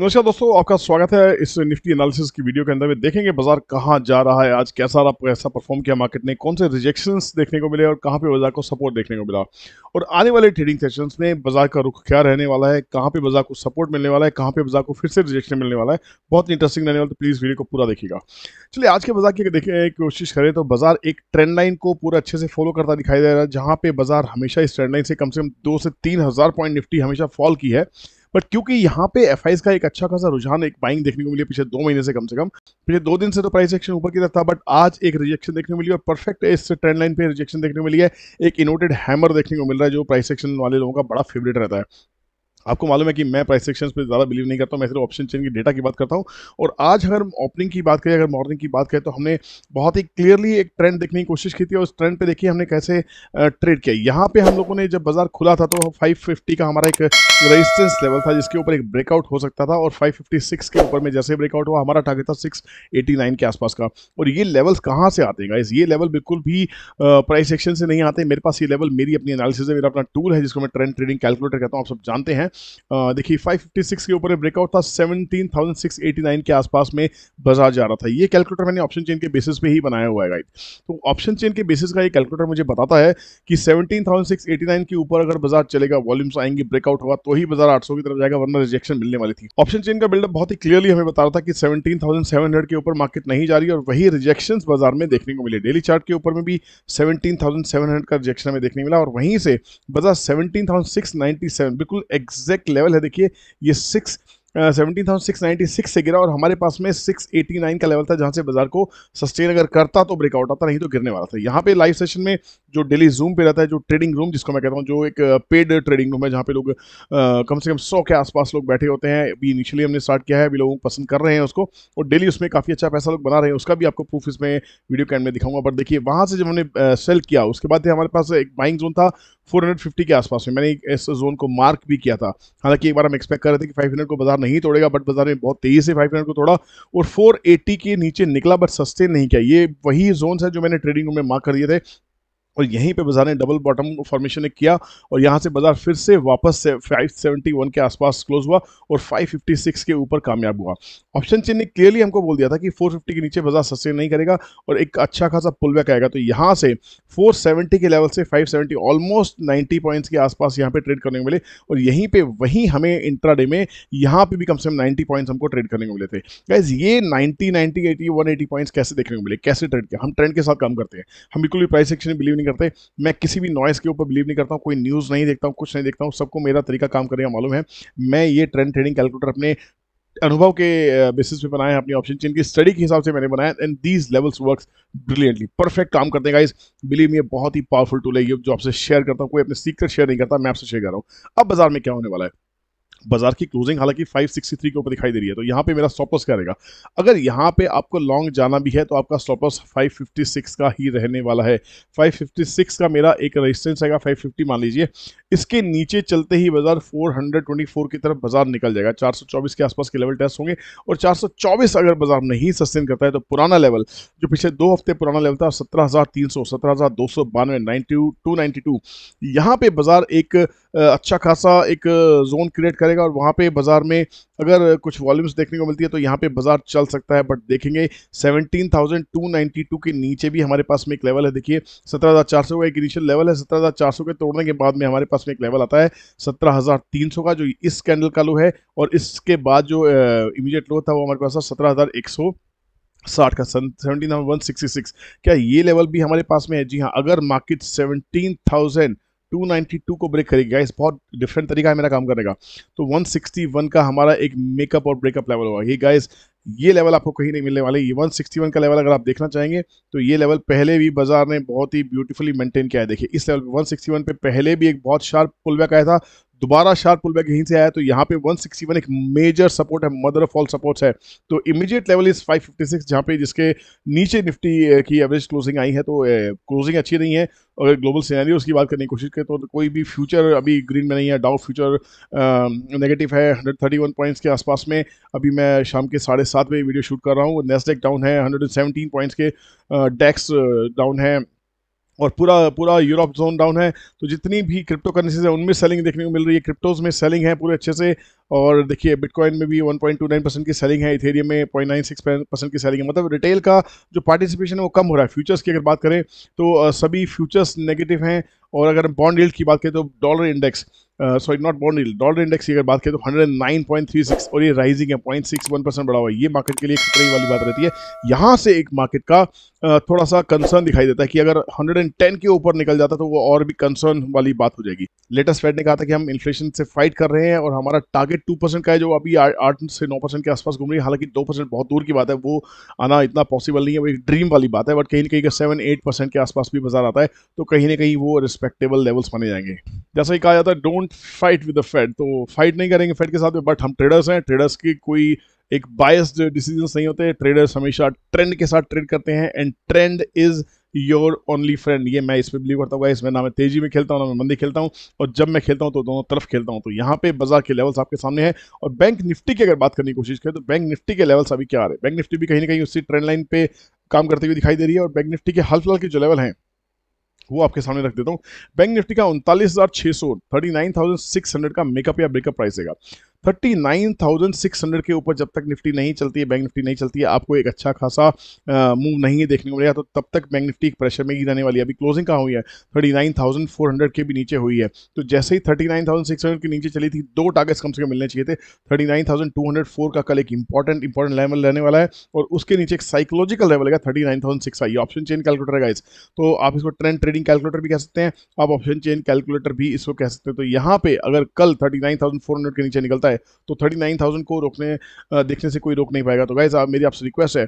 नमस्कार दोस्तों आपका स्वागत है इस निफ्टी एनालिसिस की वीडियो के अंदर में देखेंगे बाजार कहाँ जा रहा है आज कैसा रहा कैसा परफॉर्म किया मार्केट ने कौन से रिजेक्शन देखने को मिले और कहाँ पे बाजार को सपोर्ट देखने को मिला और आने वाले ट्रेडिंग सेशंस में बाजार का रुख क्या रहने वाला है कहाँ पे बाजार को सपोर्ट मिलने वाला है कहाँ पे बाजार को फिर से रिजेक्शन मिलने वाला है बहुत इंटरेस्टिंग रहने वाला तो प्लीज़ वीडियो को पूरा देखिएगा चलिए आज के बाजार की की कोशिश करें तो बाजार एक ट्रेंड लाइन को पूरा अच्छे से फॉलो करता दिखाई दे रहा है जहाँ पे बाजार हमेशा इस ट्रेंड लाइन से कम से कम दो से तीन पॉइंट निफ्टी हमेशा फॉल की है बट क्योंकि यहाँ पे एफ का एक अच्छा खासा रुझान एक बाइंग देखने को मिली पिछले दो महीने से कम से कम पिछले दो दिन से तो प्राइस एक्शन ऊपर की तरफ था बट आज एक रिजेक्शन देखने को मिली और परफेक्ट इस ट्रेंड लाइन पे रिजेक्शन देखने को मिली है एक इनोटेड हैमर देखने को मिल रहा है जो प्राइस एक्शन वाले लोगों का बड़ा फेवरेट रहता है आपको मालूम है कि मैं प्राइस सेक्शन पर ज़्यादा बिलीव नहीं करता हूँ मैं सिर्फ ऑप्शन चेन की डेटा की बात करता हूँ और आज अगर ओपनिंग की बात करें अगर मॉर्निंग की बात करें तो हमने बहुत ही क्लियरली एक ट्रेंड देखने की कोशिश की थी और उस ट्रेंड पर देखिए हमने कैसे ट्रेड किया यहाँ पर हम लोगों ने जब बाजार खुला था तो फाइव का हमारा एक रजिस्टेंस लेवल था जिसके ऊपर एक ब्रेकआउट हो सकता था और फाइव के ऊपर में जैसे ब्रेकआउट हुआ हमारा टारगेट था सिक्स के आसपास का और ये लेवल्स कहाँ से आते हैं ये लेवल बिल्कुल भी प्राइस एक्शन से नहीं आते मेरे पास ये लेवल मेरी अपनी एनालिसिस है मेरा अपना टूल है जिसको मैं ट्रेंड ट्रेडिंग कैलकुलेटर कहता हूँ आप सब जानते हैं देखिए 556 के ऊपर ब्रेकआउट था 17,689 के आसपास में बाजार जा रहा था ये कैलकुलेटर मैंने ऑप्शन चेन के बेसिस पे ही बनाया हुआ है गाइड तो ऑप्शन चेन के बेसिस का ये कैलकुलेटर मुझे बताता है कि 17,689 के ऊपर अगर बाजार चलेगा वॉल्यूम्स आएंगे ब्रेकआउट होगा तो ही बाजार 800 की तरफ जाएगा वरना रिजेक्शन मिलने वाली थी ऑप्शन चेन का बिल्डअप बहुत ही क्लियरली हमें बता रहा था कि 17,700 के ऊपर मार्केट नहीं जा रही और वही रिजेक्शन बाजार में देखने को मिले डेली चार्ट के ऊपर में भी 17,700 का रिजेक्शन हमें देखने मिला और वहीं से बाजार 17,697 बिल्कुल एक्स एग्जैक्ट लेवल है देखिए ये six seventeen thousand six six से गिरा और हमारे पास में सिक्स एटी नाइन का लेवल था जहां से बाजार को सस्टेन अगर करता तो ब्रेकआउट आता नहीं तो गिरने वाला था यहां पे लाइव सेशन में जो डेली जूम पे रहता है जो ट्रेडिंग रूम जिसको मैं कहता हूँ जो एक पेड ट्रेडिंग रूम है जहाँ पे लोग कम से कम सौ के आसपास लोग बैठे होते हैं अभी इनिशियली हमने स्टार्ट किया है अभी लोग पसंद कर रहे हैं उसको और डेली उसमें काफ़ी अच्छा पैसा लोग बना रहे हैं उसका भी आपको प्रूफ इसमें वीडियो कैंड में दिखाऊंगा बट देखिए वहाँ से जब हमने सेल किया उसके बाद हमारे पास एक बाइंग जोन था 450 के आसपास में मैंने इस जोन को मार्क भी किया था हालांकि एक बार हम एक्सपेक्ट कर रहे थे कि 500 को बाजार नहीं तोड़ेगा बट बाजार में बहुत तेजी से 500 को तोड़ा और 480 के नीचे निकला बट सस्ते नहीं किया ये वही जोन है जो मैंने ट्रेडिंग में मार्क कर दिए थे और यहीं पे बाजार ने डबल बॉटम फॉर्मेशन ने किया और यहाँ से बाजार फिर से वापस से 571 के आसपास क्लोज हुआ और 556 के ऊपर कामयाब हुआ ऑप्शन चेन ने क्लियरली हमको बोल दिया था कि 450 के नीचे बाजार सस्टेन नहीं करेगा और एक अच्छा खासा पुल बैक आएगा तो यहाँ से 470 के लेवल से 570 ऑलमोस्ट 90 पॉइंट्स के आसपास यहाँ पे ट्रेड करने को मिले और यहीं पर वहीं हमें इंट्रा में यहाँ पर भी कम से कम नाइन्टी पॉइंट्स हमको ट्रेड करने को मिले थे गैस ये नाइन्टी 90 एटी 180 पॉइंट्स कैसे देखने को मिले कैसे ट्रेड किया हम ट्रेंड के साथ काम करते हैं हम बिल्कुल भी प्राइस एक्शन बिलीव नहीं करते मैं किसी भी नॉइज़ के ऊपर बिलीव नहीं करता हूँ कोई न्यूज़ नहीं देखता हूँ कुछ नहीं देखता हूँ सबको मेरा तरीका काम करेगा मालूम है मैं ये ट्रेंड ट्रेडिंग कैलकुलेटर अपने अनुभव के बेसिस पे बनाए है अपनी ऑप्शन चेन की स्टडी के हिसाब से मैंने बनाया and these levels works brilliantly perfect काम करते हैं गाइस बिलीव ये बहुत ही पावरफुल टूल है ये जो आपसे शेयर करता हूँ कोई अपने सीक्रेट शेयर नहीं करता मैं आपसे शेयर कर रहा हूँ अब बाजार में क्या होने वाला है बाजार की क्लोजिंग हालांकि 563 के ऊपर दिखाई दे रही है तो यहाँ पे मेरा स्टॉप लॉस क्या रहेगा अगर यहाँ पे आपको लॉन्ग जाना भी है तो आपका स्टॉप लॉस 556 का ही रहने वाला है 556 का मेरा एक रेजिस्टेंस रहेगा 550 मान लीजिए इसके नीचे चलते ही बाजार 424 की तरफ बाजार निकल जाएगा 424 के आसपास के लेवल टेस्ट होंगे और चार अगर बाजार नहीं सस्टेन करता है तो पुराना लेवल जो पिछले दो हफ्ते पुराना लेवल था सत्रह हज़ार तीन सौ सत्रह हज़ार दो सौ बानवे टू नाइन्टी टू यहाँ पे बाजार एक अच्छा खासा एक जोन क्रिएट कर करेगा और वहाँ पे बाज़ार में अगर कुछ वॉल्यूम्स देखने को मिलती है तो यहाँ पे बाज़ार चल सकता है बट देखेंगे 17,292 के नीचे भी हमारे पास में एक लेवल है देखिए 17,400 का एक इनिशियल लेवल है 17,400 के तोड़ने के बाद में हमारे पास में एक लेवल आता है 17,300 का जो इस कैंडल का लो है और इसके बाद जो इमीडिएट लो था वो हमारे पास था सत्रह साठ का सेवनटीन वन सिक्सटी सिक्स क्या ये लेवल भी हमारे पास में है जी हाँ अगर मार्केट सेवनटीन थाउजेंड 292 को ब्रेक करेगी गाइस बहुत डिफरेंट तरीका है मेरा काम करने का तो 161 का हमारा एक मेकअप और ब्रेकअप लेवल होगा ये गाइस ये लेवल आपको कहीं नहीं मिलने वाले ये 161 का लेवल अगर आप देखना चाहेंगे तो ये लेवल पहले भी बाजार ने बहुत ही ब्यूटीफुली मेंटेन किया है देखिए इस लेवल पे 161 पे पहले भी एक बहुत शार्प पुल बैक आया था दोबारा शार्प पुल बैक यहीं से आया तो यहाँ पे 161 एक मेजर सपोर्ट है मदर ऑफ ऑल सपोर्ट्स है तो इमीडिएट लेवल इज 556 जहाँ पे जिसके नीचे निफ्टी की एवरेज क्लोजिंग आई है तो क्लोजिंग अच्छी नहीं है अगर ग्लोबल सीनारी उसकी बात करने की कोशिश करें तो कोई भी फ्यूचर अभी ग्रीन में नहीं है डाउ फ्यूचर नेगेटिव है हंड्रेड थर्टी वन पॉइंट्स के आसपास में अभी मैं शाम के साढ़े सात बजे वीडियो शूट कर रहा हूँ नेस्डेक डाउन है हंड्रेड सेवनटीन पॉइंट्स के डेक्स डाउन है और पूरा पूरा यूरोप जोन डाउन है तो जितनी भी क्रिप्टो करेंसीज है उनमें सेलिंग देखने को मिल रही है क्रिप्टोज में सेलिंग है पूरे अच्छे से और देखिए बिटकॉइन में भी 1.29 परसेंट की सेलिंग है इथेरियम में 0.96 परसेंट की सेलिंग है मतलब रिटेल का जो पार्टिसिपेशन है वो कम हो रहा है फ्यूचर्स की अगर बात करें तो सभी फ्यूचर्स नेगेटिव हैं और अगर हम बॉन्ड रील्ड की बात करें तो dollar index sorry not bond yield dollar index की अगर बात करें तो 109.36 और ये राइजिंग है 0.61 परसेंट बढ़ा हुआ है ये मार्केट के लिए खतरे वाली बात रहती है यहाँ से एक मार्केट का uh, थोड़ा सा कंसर्न दिखाई देता है कि अगर 110 के ऊपर निकल जाता तो वो और भी कंसर्न वाली बात हो जाएगी लेटेस्ट फेड ने कहा था कि हम इन्फ्लेशन से फाइट कर रहे हैं और हमारा टारगेट टू परसेंट का है जो अभी आठ से नौ परसेंट के आसपास घूम रही है हालांकि दो परसेंट बहुत दूर की बात है वो आना इतना पॉसिबल नहीं है वो एक ड्रीम वाली बात है बट कहीं ना कहीं सेवन एट परसेंट के आसपास भी बाजार आता है तो कहीं ना कहीं वो रिस्पेक्टेबल लेवल्स माने जाएंगे जैसा ही कहा जाता है don't fight with the Fed तो फाइट नहीं करेंगे फेड के साथ में बट हम ट्रेडर्स हैं ट्रेडर्स की कोई एक बायस डिसीजन नहीं होते ट्रेडर्स हमेशा ट्रेंड के साथ ट्रेड करते हैं and trend is your only friend ये मैं इस पर बिलीव करता हूँ इसमें ना मैं तेजी में खेलता हूँ ना मैं मंदी खेलता हूँ और जब मैं खेलता हूँ तो दोनों तरफ खेलता हूँ तो यहाँ पे बाजार के लेवल्स आपके सामने हैं और बैंक निफ्टी की अगर बात करने की कोशिश करें तो बैंक निफ्टी के लेवल्स अभी क्या आ रहे हैं बैंक निफ्टी भी कहीं ना कहीं उसी ट्रेंड लाइन पे काम करते हुए दिखाई दे रही है और बैंक निफ्टी के हल्फ फिलहाल के जो लेवल हैं वो आपके सामने रख देता हूँ बैंक निफ्टी का उनतालीस हज़ार छह सौ thirty nine thousand six hundred का मेकअप या ब्रेकअप प्राइस है thirty nine thousand six hundred के ऊपर जब तक निफ्टी नहीं चलती है बैंक निफ्टी नहीं चलती है आपको एक अच्छा खासा मूव नहीं है देखने को मिलेगा तो तब तक बैंक निफ्टी प्रेशर में ही रहने वाली है अभी क्लोजिंग कहाँ हुई है thirty nine thousand four hundred के भी नीचे हुई है तो जैसे ही thirty nine thousand six hundred के नीचे चली थी दो टारगेट्स कम से कम मिलने चाहिए थे thirty nine thousand two hundred four का कल एक इंपॉर्टेंट इंपॉर्टेंट लेवल रहने वाला है और उसके नीचे एक साइकोलॉजिकल लेवल है thirty nine thousand six I option chain calculator है गाइस तो आप इसको ट्रेंड ट्रेडिंग कैलकुलेटर भी कह सकते हैं आप ऑप्शन चेन कैलकुलेटर भी इसको कह सकते हैं तो यहाँ पे अगर कल thirty nine thousand four hundred के नीचे निकलता जाता है तो थर्टी नाइन थाउजेंड को रोकने देखने से कोई रोक नहीं पाएगा तो गाइज आप मेरी आपसे रिक्वेस्ट है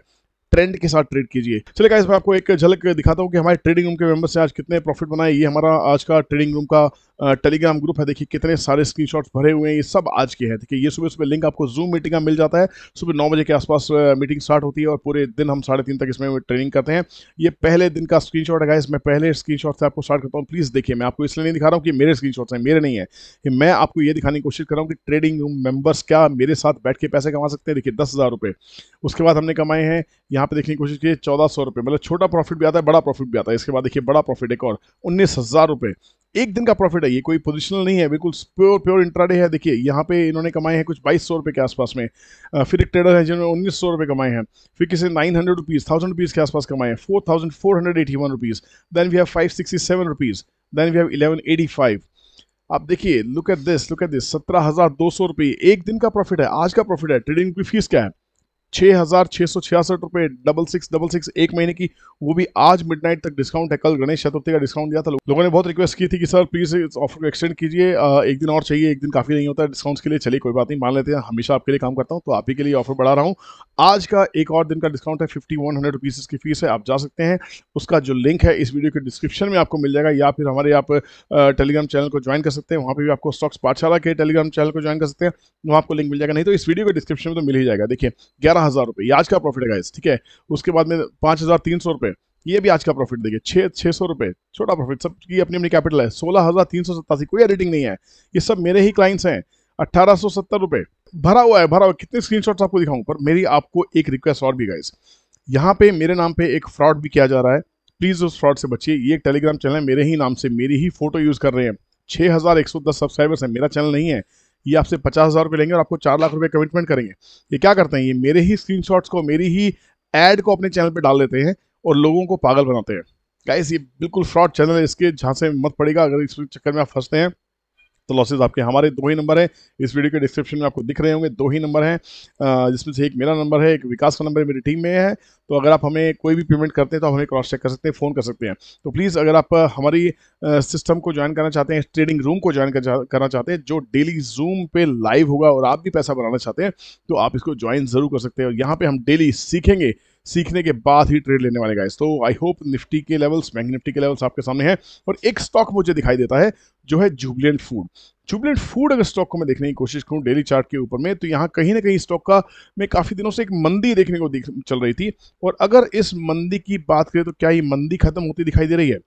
ट्रेंड के साथ ट्रेड कीजिए चलिए गाइज मैं आपको एक झलक दिखाता हूँ कि हमारे ट्रेडिंग रूम के मेंबर्स ने आज कितने प्रॉफिट बनाए ये हमारा आज का ट्रेडिंग रूम का टेलीग्राम ग्रुप है देखिए कितने सारे स्क्रीनशॉट्स भरे हुए हैं ये सब आज के हैं देखिए ये सुबह सुबह लिंक आपको जूम मीटिंग का मिल जाता है सुबह नौ बजे के आसपास मीटिंग स्टार्ट होती है और पूरे दिन हम साढ़े तीन तक इसमें ट्रेनिंग करते हैं ये पहले दिन का स्क्रीन शॉट है इसमें पहले स्क्रीन शॉट से आपको स्टार्ट करता हूँ प्लीज़ देखिए मैं आपको इसलिए नहीं दिखा रहा हूँ कि मेरे स्क्रीन शॉट्स हैं मेरे नहीं है कि मैं आपको ये दिखाने की कोशिश कर रहा हूँ कि ट्रेडिंग मेंबर्स क्या मेरे साथ बैठ के पैसे कमा सकते हैं देखिए दस हज़ार रुपये उसके बाद हमने कमाए हैं यहाँ पे देखने की कोशिश की चौदह सौ रुपये मतलब छोटा प्रॉफिट भी आता है बड़ा प्रॉफिट भी आता है इसके बाद देखिए बड़ा प्रॉफिट एक और उन्नीस हज़ार रुपये एक दिन का प्रॉफिट है ये कोई पोजिशनल नहीं है बिल्कुल प्योर प्योर इंट्राडे है देखिए यहाँ पे इन्होंने कमाए हैं कुछ बाईस सौ रुपये के आसपास में फिर एक ट्रेडर है जिन्होंने उन्नीस सौ रुपये कमाए हैं फिर किसी nine hundred rupees thousand rupees के आसपास कमाए हैं four thousand four hundred eighty one rupees then we have five sixty seven rupees then we have eleven eighty five आप देखिए look at this look at this सत्रह हज़ार दो सौ रुपये एक दिन का प्रॉफिट है आज का प्रॉफिट है ट्रेडिंग की फीस क्या है छः हज़ार छह सौ छियासठ रुपए डबल सिक्स डबल सिक्स एक महीने की वो भी आज मिडनाइट तक डिस्काउंट है कल गणेश चतुर्थी का डिस्काउंट दिया था लोगों ने बहुत रिक्वेस्ट की थी कि सर प्लीज़ इस ऑफर को एक्सटेंड कीजिए एक दिन और चाहिए एक दिन काफ़ी नहीं होता है डिस्काउंट्स के लिए चलिए कोई बात नहीं मान लेते हैं हमेशा आपके लिए काम करता हूँ तो आप ही के लिए ऑफर बढ़ा रहा हूँ आज का एक और दिन का डिस्काउंट है फिफ्टी वन हंड्रेड रुपीज़ इसकी फीस है आप जा सकते हैं उसका जो लिंक है इस वीडियो के डिस्क्रिप्शन में आपको मिल जाएगा या फिर हमारे आप टेलीग्राम चैनल को ज्वाइन कर सकते हैं वहाँ पर भी आपको स्टॉक्स पाठशाला के टेलीग्राम चैनल को ज्वाइन कर सकते हैं वहाँ आपको लिंक मिल जाएगा नहीं तो इस वीडियो के डिस्क्रिप्शन में तो मिल ही जाएगा देखिए ग्यारह बारह हज़ार रुपये आज का प्रॉफिट है गाइस ठीक है उसके बाद में पाँच हज़ार तीन सौ रुपये ये भी आज का प्रॉफिट देखिए छः छः सौ रुपये छोटा प्रॉफिट सब की अपनी अपनी कैपिटल है सोलह हज़ार तीन सौ सत्तासी कोई एडिटिंग नहीं है ये सब मेरे ही क्लाइंट्स हैं अट्ठारह सौ सत्तर रुपये भरा हुआ है भरा हुआ कितने स्क्रीनशॉट्स आपको दिखाऊँ पर मेरी आपको एक रिक्वेस्ट और भी गाइस यहाँ पे मेरे नाम पे एक फ्रॉड भी किया जा रहा है प्लीज़ उस फ्रॉड से बचिए ये एक टेलीग्राम चैनल है मेरे ही नाम से मेरी ही फोटो यूज़ कर रहे हैं छः हज़ार एक सौ दस सब्सक्राइबर्स हैं मेरा चैनल नहीं है ये आपसे पचास हज़ार रुपये लेंगे और आपको चार लाख रुपये कमिटमेंट करेंगे ये क्या करते हैं ये मेरे ही स्क्रीनशॉट्स को मेरी ही एड को अपने चैनल पर डाल देते हैं और लोगों को पागल बनाते हैं गाइस ये बिल्कुल फ्रॉड चैनल है इसके झांसे मत पड़ेगा अगर इस चक्कर में आप फंसते हैं तो लॉसेज आपके हमारे दो ही नंबर हैं इस वीडियो के डिस्क्रिप्शन में आपको दिख रहे होंगे दो ही नंबर हैं जिसमें से एक मेरा नंबर है एक विकास का नंबर मेरी टीम में है तो अगर आप हमें कोई भी पेमेंट करते हैं तो आप हमें क्रॉस चेक कर सकते हैं फ़ोन कर सकते हैं तो प्लीज़ अगर आप हमारी सिस्टम को ज्वाइन करना चाहते हैं ट्रेडिंग रूम को ज्वाइन करना चाहते हैं जो डेली जूम पे लाइव होगा और आप भी पैसा बनाना चाहते हैं तो आप इसको ज्वाइन ज़रूर कर सकते हैं और यहाँ पर हम डेली सीखेंगे सीखने के बाद ही ट्रेड लेने वाले गाइस तो आई होप निफ्टी के लेवल्स बैंक निफ्टी के लेवल्स आपके सामने हैं और एक स्टॉक मुझे दिखाई देता है जो है जुबलेंट फूड जुबलेंट फूड अगर स्टॉक को मैं देखने की कोशिश करूं डेली चार्ट के ऊपर में तो यहाँ कहीं ना कहीं स्टॉक का मैं काफ़ी दिनों से एक मंदी देखने को दिख, चल रही थी और अगर इस मंदी की बात करें तो क्या ये मंदी खत्म होती दिखाई दे रही है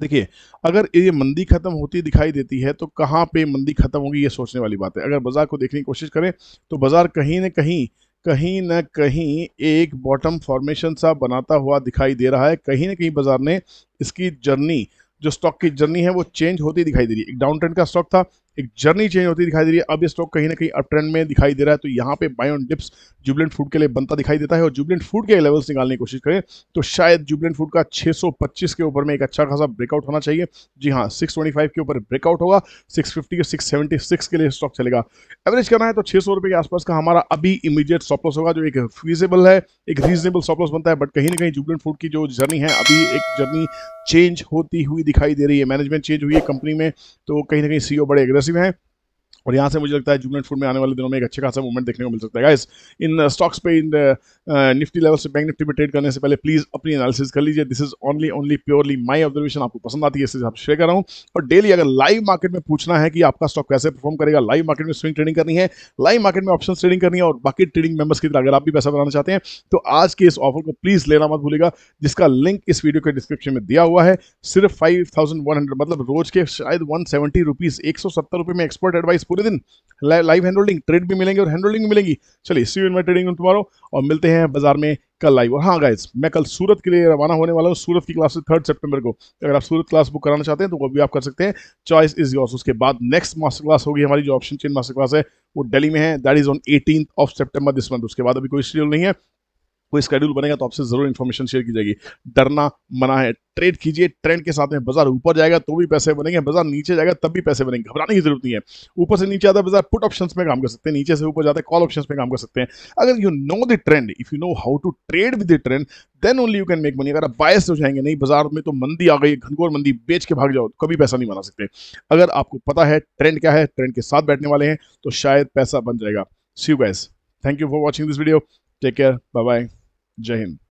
देखिए अगर ये मंदी खत्म होती दिखाई देती है तो कहाँ पे मंदी खत्म होगी ये सोचने वाली बात है अगर बाजार को देखने की कोशिश करें तो बाजार कहीं ना कहीं कहीं ना कहीं एक बॉटम फॉर्मेशन सा बनाता हुआ दिखाई दे रहा है कहीं ना कहीं बाजार ने इसकी जर्नी जो स्टॉक की जर्नी है वो चेंज होती दिखाई दे रही है एक डाउन ट्रेंड का स्टॉक था एक जर्नी चेंज होती दिखाई दे रही है अब ये स्टॉक कहीं ना कहीं अब ट्रेंड में दिखाई दे रहा है तो यहाँ पे बाय डिप्स जुबलेंट फूड के लिए बनता दिखाई देता है और जुबलेंट फूड के लेवल्स निकालने की कोशिश करें तो शायद जुबलेंट फूड का 625 के ऊपर में एक अच्छा खासा ब्रेकआउट होना चाहिए जी हाँ सिक्स के ऊपर ब्रेकआउट होगा सिक्स के सिक्स के लिए स्टॉक चलेगा एवरेज करना है तो छः सौ के आसपास का हमारा अभी इमीडिएट सॉपलॉस होगा जो एक फीजेबल है एक रीजनेबल सॉपलॉस बनता है बट कहीं ना कहीं जुबलेंट फूड की जो जर्नी है अभी एक जर्नी चेंज होती हुई दिखाई दे रही है मैनेजमेंट चेंज हुई है कंपनी में तो कहीं ना कहीं सी e बड़े एग्रेस pussy, man. और यहाँ से मुझे लगता है जुबलेंट फूड में आने वाले दिनों में एक अच्छे खासा मूवमेंट देखने को मिल सकता है गाइस इन स्टॉक्स पे इन निफ्टी लेवल से बैंक निफ्टी में ट्रेड करने से पहले प्लीज़ अपनी एनालिसिस कर लीजिए this is only only purely my observation आपको पसंद आती है इससे आप शेयर कर रहा हूँ और डेली अगर लाइव मार्केट में पूछना है कि आपका स्टॉक कैसे परफॉर्म करेगा लाइव मार्केट में स्विंग ट्रेडिंग करनी है लाइव मार्केट में ऑप्शन ट्रेडिंग करनी है और बाकी ट्रेडिंग मेंबर्स की तरह अगर आप भी पैसा बनाना चाहते हैं तो आज के इस ऑफर को प्लीज़ लेना मत भूलेगा जिसका लिंक इस वीडियो के डिस्क्रिप्शन में दिया हुआ है सिर्फ फाइव मतलब रोज के शायद वन सेवेंटी रुपीज़ एक सौ सत्तर में एक्सपर्ट एडवाइस पूरे दिन लाइव हैंड होल्डिंग ट्रेड भी मिलेंगे और हैंड होल्डिंग भी मिलेंगी चलिए see you in my trading tomorrow और मिलते हैं बाजार में कल लाइव और हाँ गाइज मैं कल सूरत के लिए रवाना होने वाला हूँ सूरत की क्लासेस थर्ड सेप्टेम्बर को अगर आप सूरत क्लास बुक कराना चाहते हैं तो वो भी आप कर सकते हैं चॉइस इज योर्स उसके बाद नेक्स्ट मास्टर क्लास होगी हमारी जो ऑप्शन चेन मास्टर क्लास है वो डेली में है that is on eighteen of September this month उसके बाद अभी कोई शेड्यूल नहीं है कोई स्केड्यूल बनेगा तो आपसे जरूर इन्फॉर्मेशन शेयर की जाएगी डरना मना है ट्रेड कीजिए ट्रेंड के साथ में बाजार ऊपर जाएगा तो भी पैसे बनेंगे बाजार नीचे जाएगा तब भी पैसे बनेंगे घबराने की जरूरत नहीं है ऊपर से नीचे आता है बाजार पुट ऑप्शन में काम कर सकते हैं नीचे से ऊपर जाते हैं कॉल ऑप्शन में काम कर सकते हैं अगर you know the trend if you know how to trade with the trend then only you can make money अगर आप बायस हो जाएंगे नहीं बाजार में तो मंदी आ गई घनघोर मंदी बेच के भाग जाओ कभी पैसा नहीं बना सकते अगर आपको पता है ट्रेंड क्या है ट्रेंड के साथ बैठने वाले हैं तो शायद पैसा बन जाएगा see you guys thank you for watching this video Take care. Bye bye. Jai Hind.